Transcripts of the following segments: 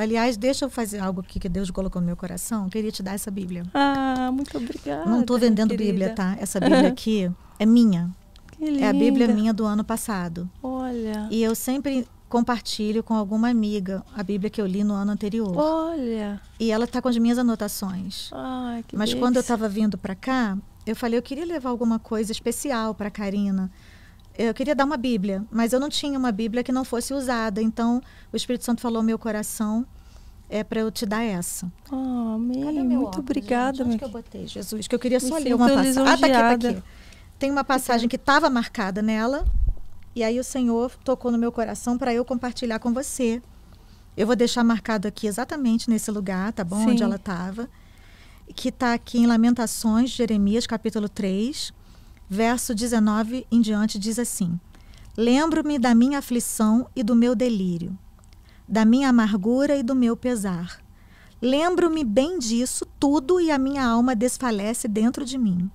Aliás, deixa eu fazer algo aqui que Deus colocou no meu coração. Eu queria te dar essa Bíblia. Ah, muito obrigada. Não estou vendendo querida. Bíblia, tá? Essa Bíblia aqui é minha. Que É a Bíblia minha do ano passado. Olha. E eu sempre compartilho com alguma amiga a Bíblia que eu li no ano anterior. Olha. E ela tá com as minhas anotações. Ai, que Mas quando eu estava vindo para cá, eu falei eu queria levar alguma coisa especial para Karina eu queria dar uma Bíblia, mas eu não tinha uma Bíblia que não fosse usada. Então, o Espírito Santo falou meu coração é para eu te dar essa. Oh, amém. Muito obrigada, Onde que eu botei, Jesus? Que eu queria só Me ler uma passagem. Ah, tá aqui, tá aqui. Tem uma passagem que estava marcada nela, e aí o Senhor tocou no meu coração para eu compartilhar com você. Eu vou deixar marcado aqui exatamente nesse lugar, tá bom? Sim. Onde ela estava. Que está aqui em Lamentações, Jeremias, capítulo 3 verso 19 em diante diz assim: Lembro-me da minha aflição e do meu delírio, da minha amargura e do meu pesar. Lembro-me bem disso tudo e a minha alma desfalece dentro de mim.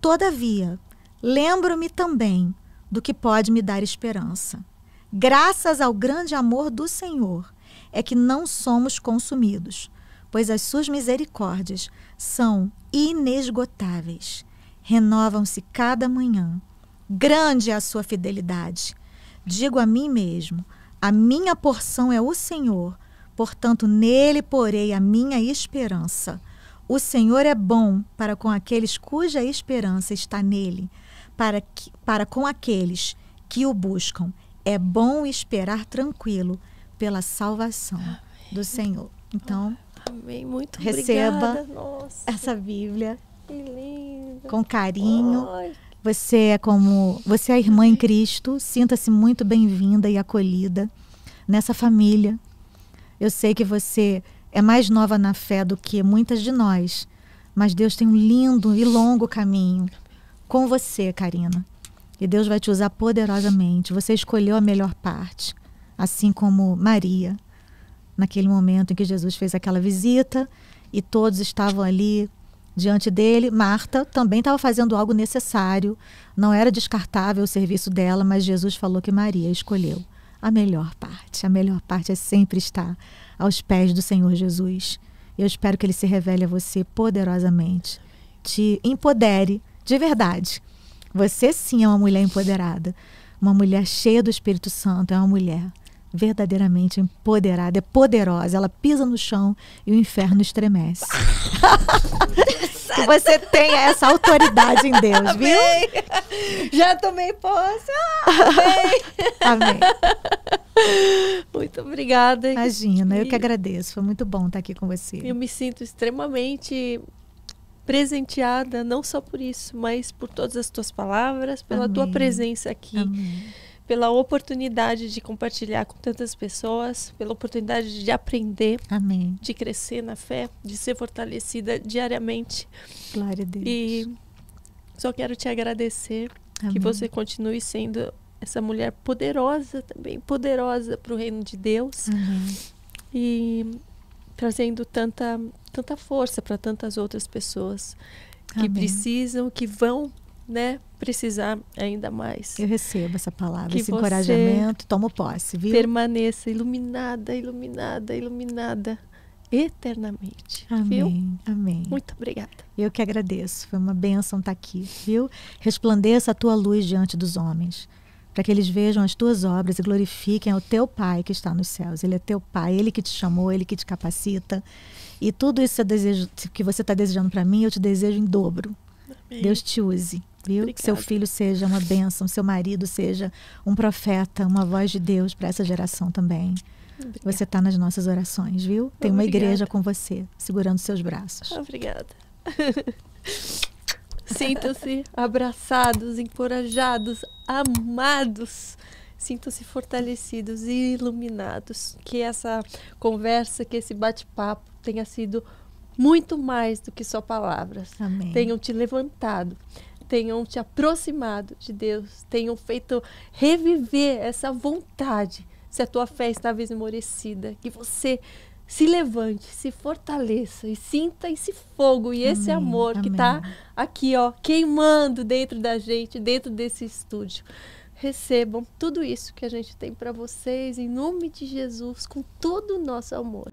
Todavia, lembro-me também do que pode me dar esperança. Graças ao grande amor do Senhor é que não somos consumidos, pois as suas misericórdias são inesgotáveis renovam-se cada manhã. Grande é a sua fidelidade. Digo a mim mesmo: a minha porção é o Senhor, portanto, nele porei a minha esperança. O Senhor é bom para com aqueles cuja esperança está nele, para, que, para com aqueles que o buscam. É bom esperar tranquilo pela salvação Amém. do Senhor. Então, Amém. Muito receba Nossa. essa Bíblia. Que lindo com carinho. Você é como você é irmã em Cristo. Sinta-se muito bem-vinda e acolhida nessa família. Eu sei que você é mais nova na fé do que muitas de nós, mas Deus tem um lindo e longo caminho com você, Karina. E Deus vai te usar poderosamente. Você escolheu a melhor parte, assim como Maria, naquele momento em que Jesus fez aquela visita e todos estavam ali diante dele. Marta também estava fazendo algo necessário, não era descartável o serviço dela, mas Jesus falou que Maria escolheu a melhor parte. A melhor parte é sempre estar aos pés do Senhor Jesus. Eu espero que ele se revele a você poderosamente, te empodere de verdade. Você sim é uma mulher empoderada, uma mulher cheia do Espírito Santo, é uma mulher verdadeiramente empoderada, é poderosa. Ela pisa no chão e o inferno estremece. que você tenha essa autoridade em Deus, Amém. viu? Já tomei posse. Ah, Amém. Amém. Muito obrigada. Imagina, e... eu que agradeço. Foi muito bom estar aqui com você. Eu me sinto extremamente presenteada, não só por isso, mas por todas as tuas palavras, pela Amém. tua presença aqui. Amém pela oportunidade de compartilhar com tantas pessoas, pela oportunidade de aprender, Amém. de crescer na fé, de ser fortalecida diariamente. Glória a Deus. E só quero te agradecer Amém. que você continue sendo essa mulher poderosa também, poderosa para o reino de Deus. Amém. E trazendo tanta, tanta força para tantas outras pessoas que Amém. precisam, que vão né, precisar ainda mais. Eu recebo essa palavra, que esse encorajamento, tomo posse, viu? Permaneça iluminada, iluminada, iluminada eternamente. Amém. Viu? Amém. Muito obrigada. Eu que agradeço. Foi uma bênção estar tá aqui, viu? Resplandeça a tua luz diante dos homens, para que eles vejam as tuas obras e glorifiquem ao teu Pai que está nos céus. Ele é teu Pai, ele que te chamou, ele que te capacita. E tudo isso eu desejo, que você está desejando para mim, eu te desejo em dobro. Amém. Deus te use. Viu? Que seu filho seja uma bênção, seu marido seja um profeta, uma voz de Deus para essa geração também. Obrigada. Você está nas nossas orações, viu? Tem uma Obrigada. igreja com você, segurando seus braços. Obrigada. Sintam-se abraçados, encorajados, amados. Sintam-se fortalecidos e iluminados. Que essa conversa, que esse bate-papo tenha sido muito mais do que só palavras. Amém. Tenham te levantado tenham te aproximado de Deus, tenham feito reviver essa vontade. Se a tua fé estava esmorecida, que você se levante, se fortaleça e sinta esse fogo e esse amém, amor tá amém. que está aqui, ó, queimando dentro da gente, dentro desse estúdio. Recebam tudo isso que a gente tem para vocês em nome de Jesus, com todo o nosso amor.